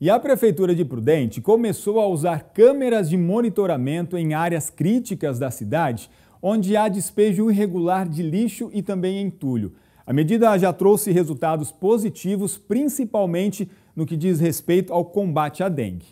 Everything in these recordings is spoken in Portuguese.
E a Prefeitura de Prudente começou a usar câmeras de monitoramento em áreas críticas da cidade, onde há despejo irregular de lixo e também entulho. A medida já trouxe resultados positivos, principalmente no que diz respeito ao combate à dengue.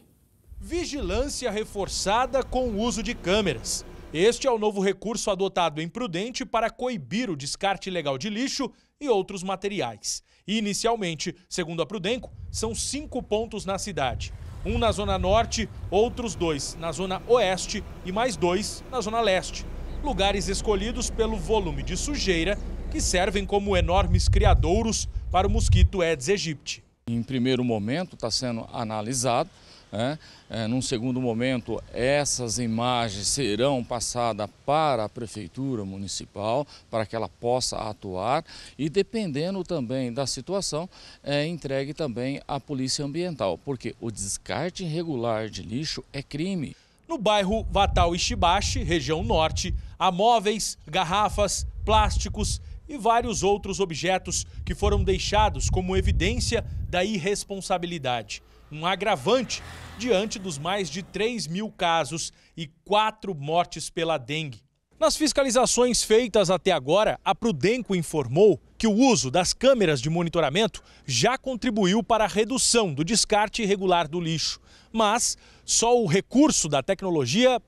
Vigilância reforçada com o uso de câmeras. Este é o novo recurso adotado em Prudente para coibir o descarte ilegal de lixo e outros materiais. Inicialmente, segundo a Prudenco, são cinco pontos na cidade. Um na Zona Norte, outros dois na Zona Oeste e mais dois na Zona Leste. Lugares escolhidos pelo volume de sujeira que servem como enormes criadouros para o mosquito Aedes aegypti. Em primeiro momento, está sendo analisado né? É, num segundo momento, essas imagens serão passadas para a Prefeitura Municipal, para que ela possa atuar e, dependendo também da situação, é entregue também à Polícia Ambiental, porque o descarte irregular de lixo é crime. No bairro Vatal Ishibashi, região norte, há móveis, garrafas, plásticos e vários outros objetos que foram deixados como evidência da irresponsabilidade um agravante diante dos mais de 3 mil casos e 4 mortes pela dengue. Nas fiscalizações feitas até agora, a Prudenco informou que o uso das câmeras de monitoramento já contribuiu para a redução do descarte irregular do lixo. Mas só o recurso da tecnologia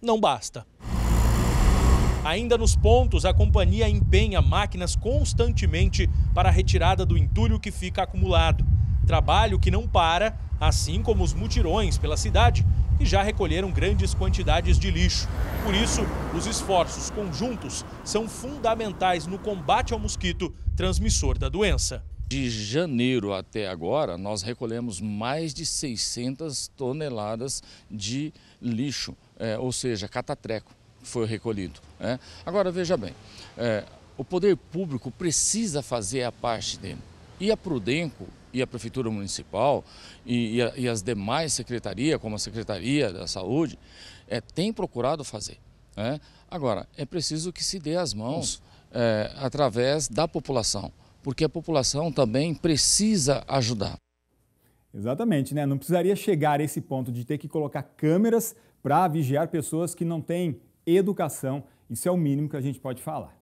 não basta. Ainda nos pontos, a companhia empenha máquinas constantemente para a retirada do entulho que fica acumulado. Trabalho que não para, assim como os mutirões pela cidade, que já recolheram grandes quantidades de lixo. Por isso, os esforços conjuntos são fundamentais no combate ao mosquito transmissor da doença. De janeiro até agora, nós recolhemos mais de 600 toneladas de lixo, é, ou seja, catatreco foi recolhido. Né? Agora, veja bem, é, o poder público precisa fazer a parte dele. E a Prudenco e a Prefeitura Municipal e, e, a, e as demais secretarias, como a Secretaria da Saúde, é, tem procurado fazer. Né? Agora, é preciso que se dê as mãos é, através da população, porque a população também precisa ajudar. Exatamente, né? Não precisaria chegar a esse ponto de ter que colocar câmeras para vigiar pessoas que não têm educação. Isso é o mínimo que a gente pode falar.